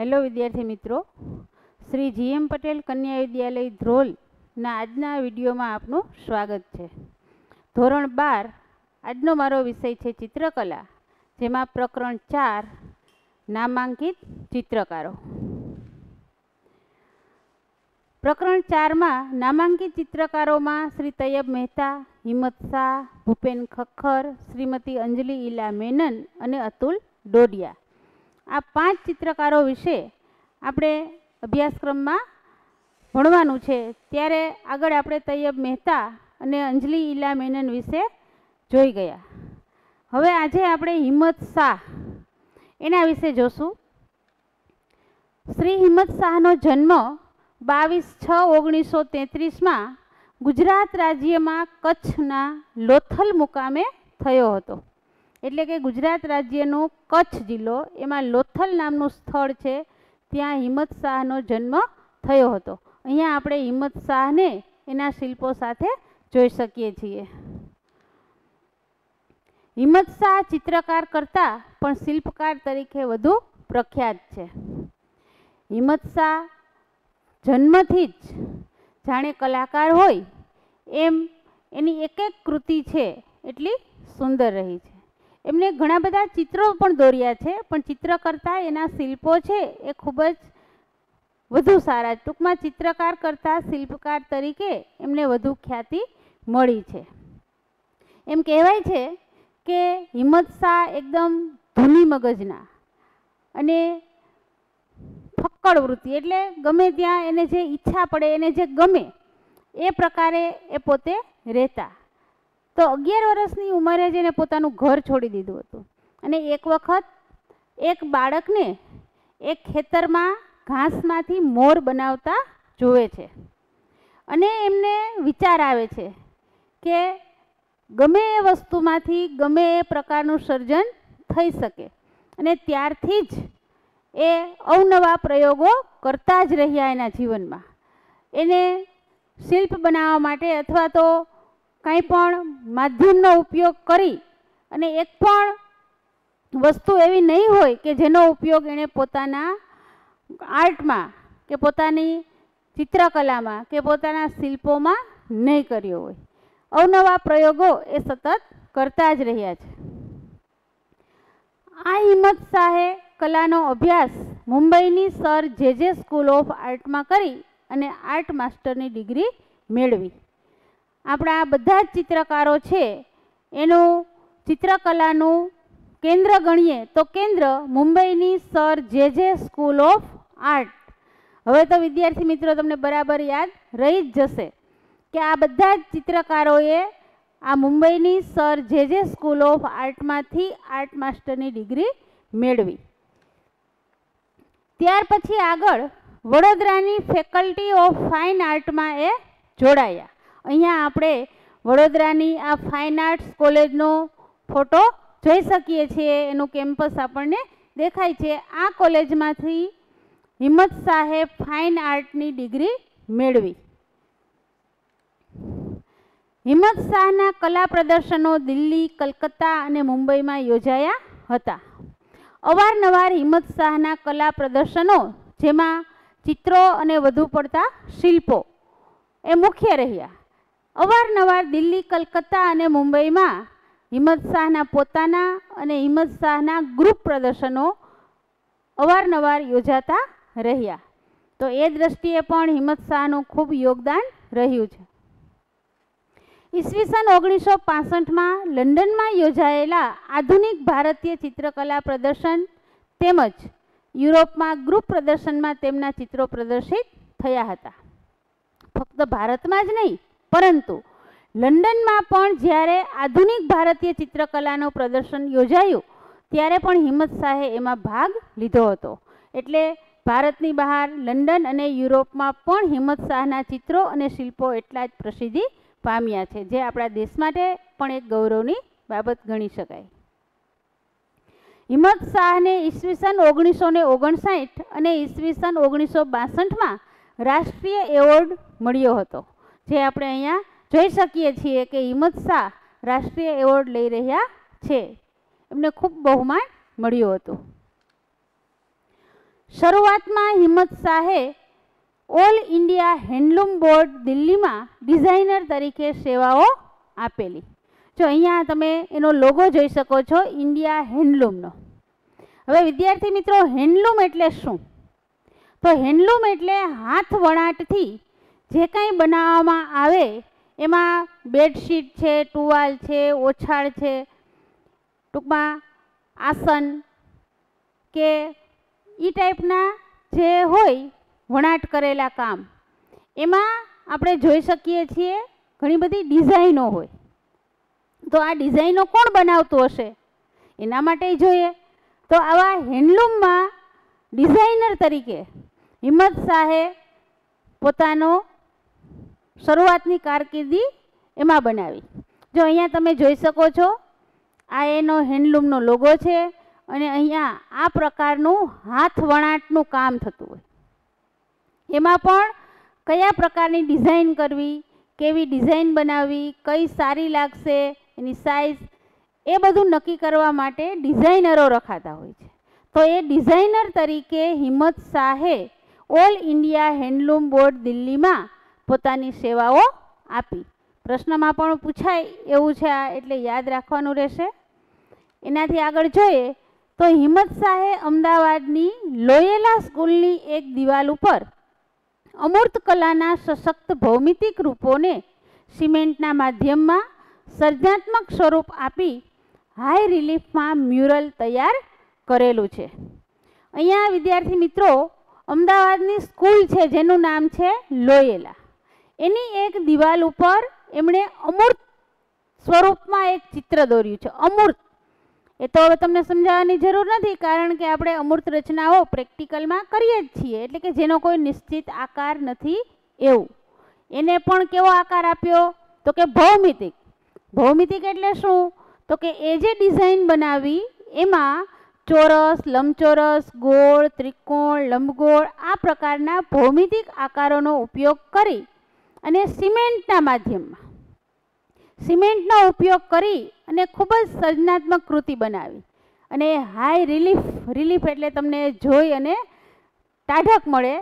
hello વિદ્યાર્થી મિત્રો શ્રી જી એમ પટેલ કન્યા વિદ્યાલય ધ્રોલના આજના વિડીયોમાં આપનું સ્વાગત છે ધોરણ બાર આજનો મારો વિષય છે ચિત્રકલા જેમાં પ્રકરણ ચાર નામાંકિત ચિત્રકારો પ્રકરણ ચારમાં નામાંકિત ચિત્રકારોમાં શ્રી તૈયબ મહેતા હિંમત શાહ ભૂપેન ખખર શ્રીમતી અંજલિ ઈલા મેનન અને અતુલ ડોડિયા આ પાંચ ચિત્રકારો વિશે આપણે અભ્યાસક્રમમાં ભણવાનું છે ત્યારે આગળ આપણે તૈયબ મહેતા અને અંજલિ ઈલા મેનન વિશે જોઈ ગયા હવે આજે આપણે હિંમત શાહ એના વિશે જોશું શ્રી હિંમત શાહનો જન્મ બાવીસ છ ઓગણીસો તેત્રીસમાં ગુજરાત રાજ્યમાં કચ્છના લોથલ મુકામે થયો હતો એટલે કે ગુજરાત રાજ્યનું કચ્છ જિલ્લો એમાં લોથલ નામનું સ્થળ છે ત્યાં હિંમત શાહનો જન્મ થયો હતો અહીંયા આપણે હિંમત શાહને એના શિલ્પો સાથે જોઈ શકીએ છીએ હિંમત શાહ ચિત્રકાર કરતાં પણ શિલ્પકાર તરીકે વધુ પ્રખ્યાત છે હિંમત શાહ જન્મથી જ જાણે કલાકાર હોય એમ એની એક એક કૃતિ છે એટલી સુંદર રહી છે એમણે ઘણા બધા ચિત્રો પણ દોર્યા છે પણ ચિત્ર કરતાં એના શિલ્પો છે એ ખૂબ જ વધુ સારા ટૂંકમાં ચિત્રકાર કરતા શિલ્પકાર તરીકે એમને વધુ ખ્યાતિ મળી છે એમ કહેવાય છે કે હિંમત શાહ એકદમ ધૂની મગજના અને ફક્કડ વૃત્તિ એટલે ગમે ત્યાં એને જે ઈચ્છા પડે એને જે ગમે એ પ્રકારે એ પોતે રહેતા તો અગિયાર વર્ષની ઉંમરે જ એને પોતાનું ઘર છોડી દીધું હતું અને એક વખત એક બાળકને એક ખેતરમાં ઘાસમાંથી મોર બનાવતા જોવે છે અને એમને વિચાર આવે છે કે ગમે એ વસ્તુમાંથી ગમે એ પ્રકારનું સર્જન થઈ શકે અને ત્યારથી જ એ અવનવા પ્રયોગો કરતા જ રહ્યા એના જીવનમાં એને શિલ્પ બનાવવા માટે અથવા તો કંઈ પણ માધ્યમનો ઉપયોગ કરી અને એક પણ વસ્તુ એવી નહીં હોય કે જેનો ઉપયોગ એણે પોતાના આર્ટમાં કે પોતાની ચિત્રકલામાં કે પોતાના શિલ્પોમાં નહીં કર્યો હોય અવનવા પ્રયોગો એ સતત કરતા જ રહ્યા છે આ હિંમત શાહે કલાનો અભ્યાસ મુંબઈની Sir J J School of આર્ટમાં કરી અને આર્ટ માસ્ટરની ડિગ્રી મેળવી આપણા આ બધા જ ચિત્રકારો છે એનું ચિત્રકલાનું કેન્દ્ર ગણીએ તો કેન્દ્ર મુંબઈની Sir J J School of art હવે તો વિદ્યાર્થી મિત્રો તમને બરાબર યાદ રહી જ જશે કે આ બધા જ ચિત્રકારોએ આ મુંબઈની Sir J J School of આર્ટમાંથી આર્ટ માસ્ટરની ડિગ્રી મેળવી ત્યાર પછી આગળ વડોદરાની ફેકલ્ટી ઓફ ફાઇન આર્ટમાં એ જોડાયા અહીંયા આપણે વડોદરાની આ ફાઇન આર્ટ્સ કોલેજનો ફોટો જોઈ શકીએ છીએ એનું કેમ્પસ આપણને દેખાય છે આ કોલેજમાંથી હિંમત શાહે ફાઇન આર્ટની ડિગ્રી મેળવી હિંમત શાહના કલા પ્રદર્શનો દિલ્હી કલકત્તા અને મુંબઈમાં યોજાયા હતા અવારનવાર હિંમત શાહના કલા પ્રદર્શનો જેમાં ચિત્રો અને વધુ પડતા શિલ્પો એ મુખ્ય રહ્યા અવારનવાર દિલ્હી કલકત્તા અને મુંબઈમાં હિંમત શાહના પોતાના અને હિંમત શાહના ગ્રુપ પ્રદર્શનો અવારનવાર યોજાતા રહ્યા તો એ દ્રષ્ટિએ પણ હિંમત શાહનું ખૂબ યોગદાન રહ્યું છે ઈસવીસન ઓગણીસો પાસઠમાં લંડનમાં યોજાયેલા આધુનિક ભારતીય ચિત્રકલા પ્રદર્શન તેમજ યુરોપમાં ગ્રુપ પ્રદર્શનમાં તેમના ચિત્રો પ્રદર્શિત થયા હતા ફક્ત ભારતમાં જ નહીં પરંતુ લંડનમાં પણ જ્યારે આધુનિક ભારતીય ચિત્રકલાનું પ્રદર્શન યોજાયું ત્યારે પણ હિંમત શાહે એમાં ભાગ લીધો હતો એટલે ભારતની બહાર લંડન અને યુરોપમાં પણ હિંમત શાહના ચિત્રો અને શિલ્પો એટલા જ પ્રસિદ્ધિ પામ્યા છે જે આપણા દેશ માટે પણ એક ગૌરવની બાબત ગણી શકાય હિંમત શાહને ઈસવીસન ઓગણીસો ને ઓગણસાઠ અને ઈસવીસન ઓગણીસો બાસઠમાં રાષ્ટ્રીય એવોર્ડ મળ્યો હતો જે આપણે અહીંયા જોઈ શકીએ છીએ કે હિંમત શાહ રાષ્ટ્રીય એવોર્ડ લઈ રહ્યા છે એમને ખૂબ બહુમાન મળ્યું હતું શરૂઆતમાં હિંમત શાહે ઓલ ઇન્ડિયા હેન્ડલૂમ બોર્ડ દિલ્હીમાં ડિઝાઇનર તરીકે સેવાઓ આપેલી જો અહીંયા તમે એનો લોગો જોઈ શકો છો ઇન્ડિયા હેન્ડલૂમનો હવે વિદ્યાર્થી મિત્રો હેન્ડલૂમ એટલે શું તો હેન્ડલૂમ એટલે હાથ વણાટથી જે કાંઈ બનાવવામાં આવે એમાં બેડશીટ છે ટુવાલ છે ઓછાળ છે ટૂંકમાં આસન કે એ ટાઈપના જે હોય વણાટ કરેલા કામ એમાં આપણે જોઈ શકીએ છીએ ઘણી બધી ડિઝાઇનો હોય તો આ ડિઝાઇનો કોણ બનાવતું હશે એના માટે જોઈએ તો આવા હેન્ડલૂમમાં ડિઝાઇનર તરીકે હિંમત શાહે પોતાનો શરૂઆતની કારકિર્દી એમાં બનાવી જો અહીંયા તમે જોઈ શકો છો આ એનો હેન્ડલૂમનો લોગો છે અને અહીંયા આ પ્રકારનું હાથવણાટનું કામ થતું હોય એમાં પણ કયા પ્રકારની ડિઝાઇન કરવી કેવી ડિઝાઇન બનાવવી કઈ સારી લાગશે એની સાઇઝ એ બધું નક્કી કરવા માટે ડિઝાઇનરો રખાતા હોય છે તો એ ડિઝાઇનર તરીકે હિંમત શાહે ઓલ ઇન્ડિયા હેન્ડલૂમ બોર્ડ દિલ્હીમાં પોતાની સેવાઓ આપી પ્રશ્નમાં પણ પૂછાય એવું છે આ એટલે યાદ રાખવાનું રહેશે એનાથી આગળ જોઈએ તો હિંમત શાહે અમદાવાદની લોયેલા સ્કૂલની એક દિવાલ ઉપર અમૂર્ત કલાના સશક્ત ભૌમિતિક રૂપોને સિમેન્ટના માધ્યમમાં સર્જનાત્મક સ્વરૂપ આપી હાઈ રિલીફમાં મ્યુરલ તૈયાર કરેલું છે અહીંયા વિદ્યાર્થી મિત્રો અમદાવાદની સ્કૂલ છે જેનું નામ છે લોયેલા એની એક દિવાલ ઉપર એમણે અમૂર્ત સ્વરૂપમાં એક ચિત્ર દોર્યું છે અમૂર્ત એ તો હવે તમને સમજાવવાની જરૂર નથી કારણ કે આપણે અમૂર્ત રચનાઓ પ્રેક્ટિકલમાં કરીએ જ છીએ એટલે કે જેનો કોઈ નિશ્ચિત આકાર નથી એવું એને પણ કેવો આકાર આપ્યો તો કે ભૌમિતિક ભૌમિતિક એટલે શું તો કે એ જે ડિઝાઇન બનાવી એમાં ચોરસ લંબચોરસ ગોળ ત્રિકોણ લંબગોળ આ પ્રકારના ભૌમિતિક આકારોનો ઉપયોગ કરી અને સિમેન્ટના માધ્યમમાં સિમેન્ટનો ઉપયોગ કરી અને ખૂબ જ સર્જનાત્મક કૃતિ બનાવી અને હાઈ રિલીફ રિલીફ એટલે તમને જોઈ અને ટાઢક મળે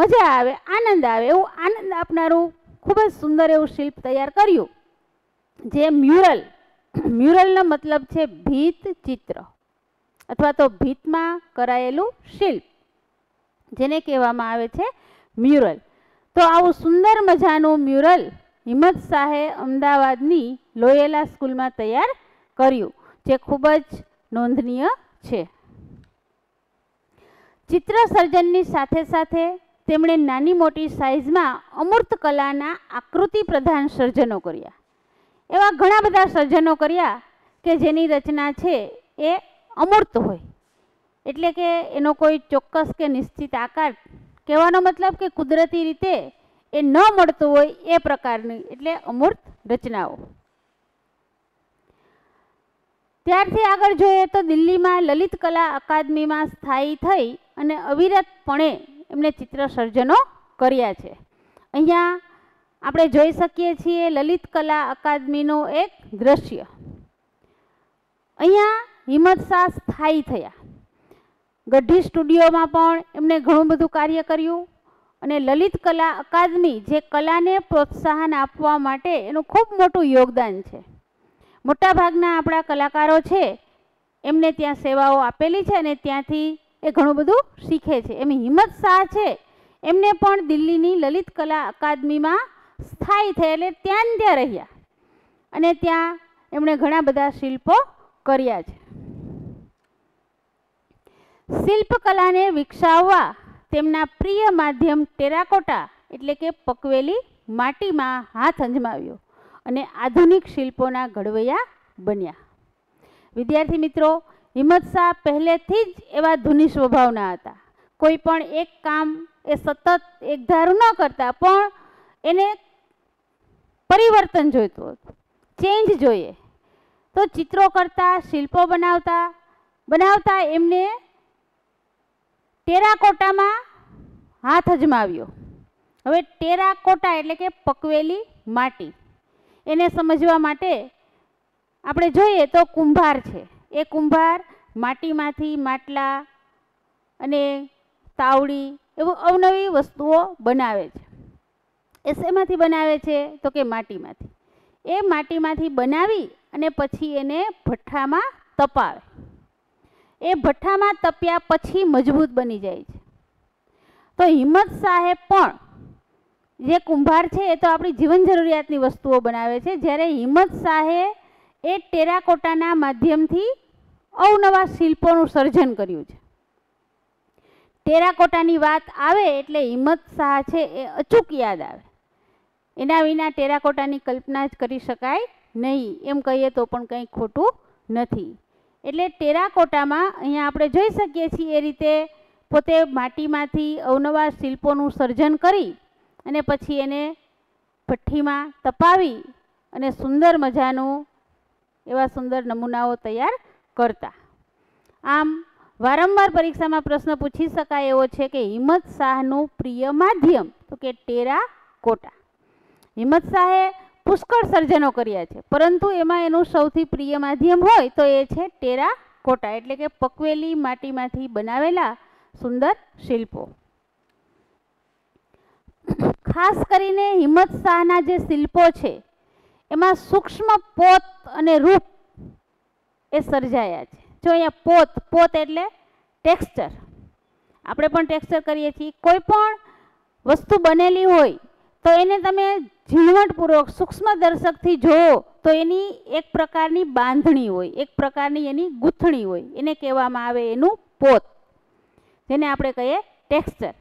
મજા આવે આનંદ આવે એવું આનંદ આપનારું ખૂબ જ સુંદર એવું શિલ્પ તૈયાર કર્યું જે મ્યુરલ મ્યુરલનો મતલબ છે ભીત ચિત્ર અથવા તો ભીતમાં કરાયેલું શિલ્પ જેને કહેવામાં આવે છે મ્યુરલ તો આવું સુંદર મજાનું મ્યુરલ હિંમત શાહે અમદાવાદની લોયેલા સ્કૂલમાં તૈયાર કર્યું જે ખૂબ જ નોંધનીય છે ચિત્ર સર્જનની સાથે સાથે તેમણે નાની મોટી સાઇઝમાં અમૂર્ત કલાના આકૃતિ પ્રધાન સર્જનો કર્યા એવા ઘણા બધા સર્જનો કર્યા કે જેની રચના છે એ અમૂર્ત હોય એટલે કે એનો કોઈ ચોક્કસ કે નિશ્ચિત આકાર કહેવાનો મતલબ કે કુદરતી રીતે એ ન મળતું હોય એ પ્રકારની એટલે અમૂર્ત રચનાઓ ત્યારથી આગળ જોઈએ તો દિલ્હીમાં લલિત કલા અકાદમીમાં સ્થાયી થઈ અને અવિરતપણે એમણે ચિત્ર સર્જનો કર્યા છે અહીંયા આપણે જોઈ શકીએ છીએ લલિત કલા અકાદમીનું એક દ્રશ્ય અહીંયા હિંમત શાહ સ્થાયી થયા ગઢી સ્ટુડિયોમાં પણ એમણે ઘણું બધું કાર્ય કર્યું અને લલિત કલા અકાદમી જે કલાને પ્રોત્સાહન આપવા માટે એનું ખૂબ મોટું યોગદાન છે મોટાભાગના આપણા કલાકારો છે એમને ત્યાં સેવાઓ આપેલી છે અને ત્યાંથી એ ઘણું બધું શીખે છે એમ હિંમત શાહ છે એમને પણ દિલ્હીની લલિત કલા અકાદમીમાં સ્થાયી થયા એટલે ત્યાં ત્યાં રહ્યા અને ત્યાં એમણે ઘણા બધા શિલ્પો કર્યા છે શિલ્પકલાને વિકસાવવા તેમના પ્રિય માધ્યમ ટેરાકોટા એટલે કે પકવેલી માટીમાં હાથ અંજમાવ્યો અને આધુનિક શિલ્પોના ઘડવૈયા બન્યા વિદ્યાર્થી મિત્રો હિંમત શાહ પહેલેથી જ એવા ધૂની સ્વભાવના હતા કોઈ પણ એક કામ એ સતત એકધારું ન કરતા પણ એને પરિવર્તન જોઈતું હતું ચેન્જ જોઈએ તો ચિત્રો કરતા શિલ્પો બનાવતા બનાવતા એમને ટેરાકોટામાં હાથ અજમાવ્યો હવે ટેરાકોટા એટલે કે પકવેલી માટી એને સમજવા માટે આપણે જોઈએ તો કુંભાર છે એ કુંભાર માટીમાંથી માટલા અને તાવડી એવું અવનવી વસ્તુઓ બનાવે છે એ શેમાંથી બનાવે છે તો કે માટીમાંથી એ માટીમાંથી બનાવી અને પછી એને ભઠ્ઠામાં તપાવે એ ભઠ્ઠામાં તપ્યા પછી મજબૂત બની જાય છે તો હિંમત શાહે પણ જે કુંભાર છે એ તો આપણી જીવન જરૂરિયાતની વસ્તુઓ બનાવે છે જ્યારે હિંમત શાહે એ ટેરાકોટાના માધ્યમથી અવનવા શિલ્પોનું સર્જન કર્યું છે ટેરાકોટાની વાત આવે એટલે હિંમત શાહ છે એ અચૂક યાદ આવે એના વિના ટેરાકોટાની કલ્પના જ કરી શકાય નહીં એમ કહીએ તો પણ કંઈ ખોટું નથી એટલે ટેરાકોટામાં અહીંયા આપણે જોઈ શકીએ છીએ એ રીતે પોતે માટીમાંથી અવનવા શિલ્પોનું સર્જન કરી અને પછી એને ભઠ્ઠીમાં તપાવી અને સુંદર મજાનું એવા સુંદર નમૂનાઓ તૈયાર કરતા આમ વારંવાર પરીક્ષામાં પ્રશ્ન પૂછી શકાય એવો છે કે હિંમત શાહનું પ્રિય માધ્યમ તો કે ટેરા કોટા હિંમત શાહે પુષ્કળ સર્જનો કર્યા છે પરંતુ એમાં એનું સૌથી પ્રિય માધ્યમ હોય તો એ છે ટેરા કોટા એટલે કે પકવેલી માટીમાંથી બનાવેલા સુંદર શિલ્પો ખાસ કરીને હિંમત શાહના જે શિલ્પો છે એમાં સૂક્ષ્મ પોત અને રૂપ એ સર્જાયા છે જો અહીંયા પોત પોત એટલે ટેક્સચર આપણે પણ ટેક્સચર કરીએ છીએ કોઈ પણ વસ્તુ બનેલી હોય તો એને તમે ઝીણવટપૂર્વક સૂક્ષ્મ દર્શકથી જુઓ તો એની એક પ્રકારની બાંધણી હોય એક પ્રકારની એની ગૂંથણી હોય એને કહેવામાં આવે એનું પોત જેને આપણે કહીએ ટેક્સચર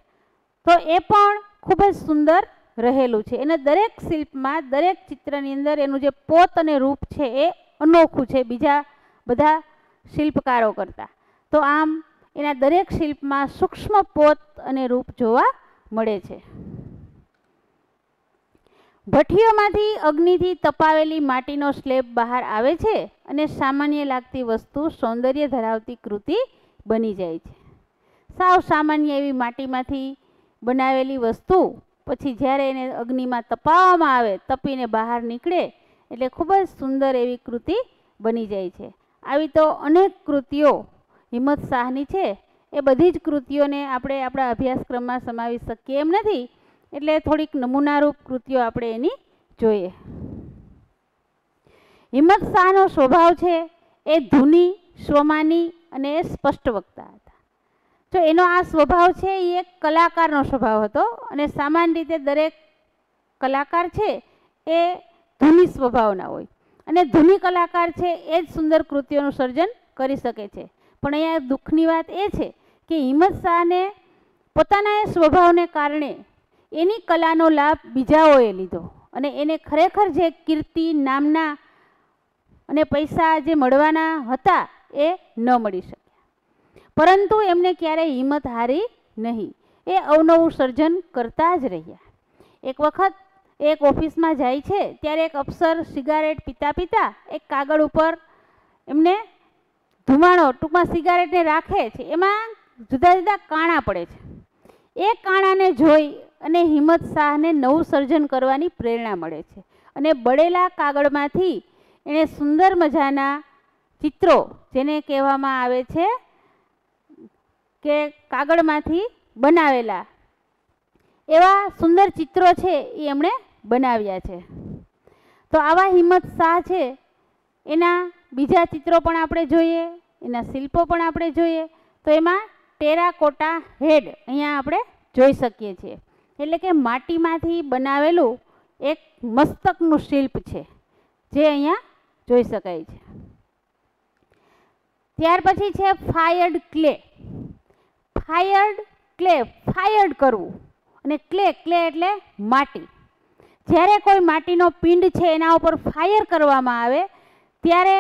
તો એ પણ ખૂબ જ સુંદર રહેલું છે એને દરેક શિલ્પમાં દરેક ચિત્રની અંદર એનું જે પોત અને રૂપ છે એ અનોખું છે બીજા બધા શિલ્પકારો કરતાં તો આમ એના દરેક શિલ્પમાં સૂક્ષ્મ પોત અને રૂપ જોવા મળે છે ભઠ્ઠીઓમાંથી અગ્નિથી તપાવેલી માટીનો સ્લેબ બહાર આવે છે અને સામાન્ય લાગતી વસ્તુ સૌંદર્ય ધરાવતી કૃતિ બની જાય છે સાવ સામાન્ય એવી માટીમાંથી બનાવેલી વસ્તુ પછી જ્યારે એને અગ્નિમાં તપાવવામાં આવે તપીને બહાર નીકળે એટલે ખૂબ જ સુંદર એવી કૃતિ બની જાય છે આવી તો અનેક કૃતિઓ હિંમત શાહની છે એ બધી જ કૃતિઓને આપણે આપણા અભ્યાસક્રમમાં સમાવી શકીએ એમ નથી એટલે થોડીક નમૂનારૂપ કૃતિઓ આપણે એની જોઈએ હિંમત શાહનો સ્વભાવ છે એ ધૂની સ્વમાની અને એ સ્પષ્ટ વક્તા હતા જો એનો આ સ્વભાવ છે એ એક કલાકારનો સ્વભાવ હતો અને સામાન્ય રીતે દરેક કલાકાર છે એ ધૂની સ્વભાવના હોય અને ધૂની કલાકાર છે એ જ સુંદર કૃતિઓનું સર્જન કરી શકે છે પણ અહીંયા દુઃખની વાત એ છે કે હિંમત શાહને પોતાના એ સ્વભાવને કારણે એની કલાનો લાભ બીજાઓએ લીધો અને એને ખરેખર જે કીર્તિ નામના અને પૈસા જે મળવાના હતા એ ન મળી શક્યા પરંતુ એમને ક્યારેય હિંમત હારી નહીં એ અવનવું સર્જન કરતા જ રહ્યા એક વખત એક ઓફિસમાં જાય છે ત્યારે એક અફસર સિગારેટ પીતા પીતા એક કાગળ ઉપર એમને ધુમાડો ટૂંકમાં સિગારેટને રાખે છે એમાં જુદા જુદા કાણા પડે છે એ કાણાને જોઈ અને હિંમત શાહને નવું સર્જન કરવાની પ્રેરણા મળે છે અને બળેલા કાગળમાંથી એણે સુંદર મજાના ચિત્રો જેને કહેવામાં આવે છે કે કાગળમાંથી બનાવેલા એવા સુંદર ચિત્રો છે એ એમણે બનાવ્યા છે તો આવા હિંમત શાહ છે એના બીજા ચિત્રો પણ આપણે જોઈએ એના શિલ્પો પણ આપણે જોઈએ તો એમાં ટેરાકોટા હેડ અહીંયા આપણે જોઈ શકીએ છીએ એટલે કે માટીમાંથી બનાવેલું એક મસ્તકનું શિલ્પ છે જે અહીંયા જોઈ શકાય છે ત્યાર પછી છે fired clay fired clay fired કરવું અને ક્લે ક્લે એટલે માટી જ્યારે કોઈ માટીનો પિંડ છે એના ઉપર ફાયર કરવામાં આવે ત્યારે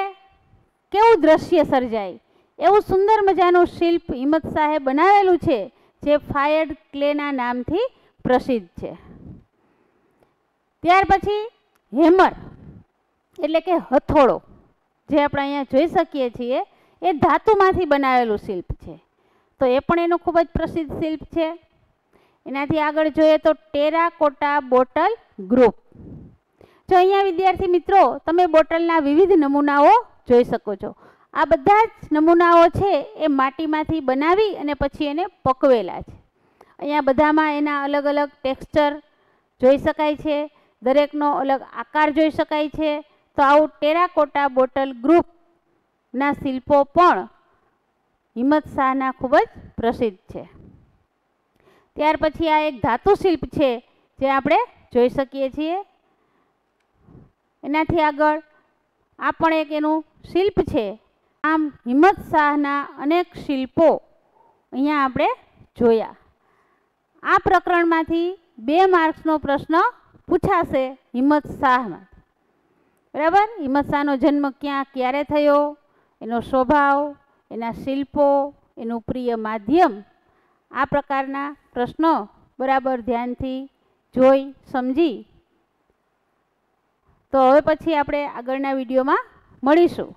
કેવું દ્રશ્ય સર્જાય એવું સુંદર મજાનું શિલ્પ હિંમત શાહે બનાવેલું છે જે ફાયર્ડ ક્લેના નામથી પ્રસિદ્ધ છે ત્યાર પછી હેમર એટલે કે હથોડો જે આપણે અહીંયા જોઈ શકીએ છીએ એ ધાતુમાંથી બનાવેલું શિલ્પ છે તો એ પણ એનું ખૂબ જ પ્રસિદ્ધ શિલ્પ છે એનાથી આગળ જોઈએ તો ટેરાકોટા બોટલ ગ્રુપ જો અહીંયા વિદ્યાર્થી મિત્રો તમે બોટલના વિવિધ નમૂનાઓ જોઈ શકો છો આ બધા જ નમૂનાઓ છે એ માટીમાંથી બનાવી અને પછી એને પકવેલા છે અહીંયા બધામાં એના અલગ અલગ ટેક્સચર જોઈ શકાય છે દરેકનો અલગ આકાર જોઈ શકાય છે તો આવું ટેરાકોટા બોટલ ગ્રુપના શિલ્પો પણ હિંમત શાહના ખૂબ જ પ્રસિદ્ધ છે ત્યાર પછી આ એક ધાતુ શિલ્પ છે જે આપણે જોઈ શકીએ છીએ એનાથી આગળ આ પણ એક એનું શિલ્પ છે આમ હિંમત શાહના અનેક શિલ્પો અહીંયા આપણે જોયા આ પ્રકરણમાંથી બે માર્ક્સનો પ્રશ્ન પૂછાશે હિંમત શાહમાં બરાબર હિંમત શાહનો જન્મ ક્યાં ક્યારે થયો એનો સ્વભાવ એના શિલ્પો એનું પ્રિય માધ્યમ આ પ્રકારના પ્રશ્નો બરાબર ધ્યાનથી જોઈ સમજી તો હવે પછી આપણે આગળના વિડીયોમાં મળીશું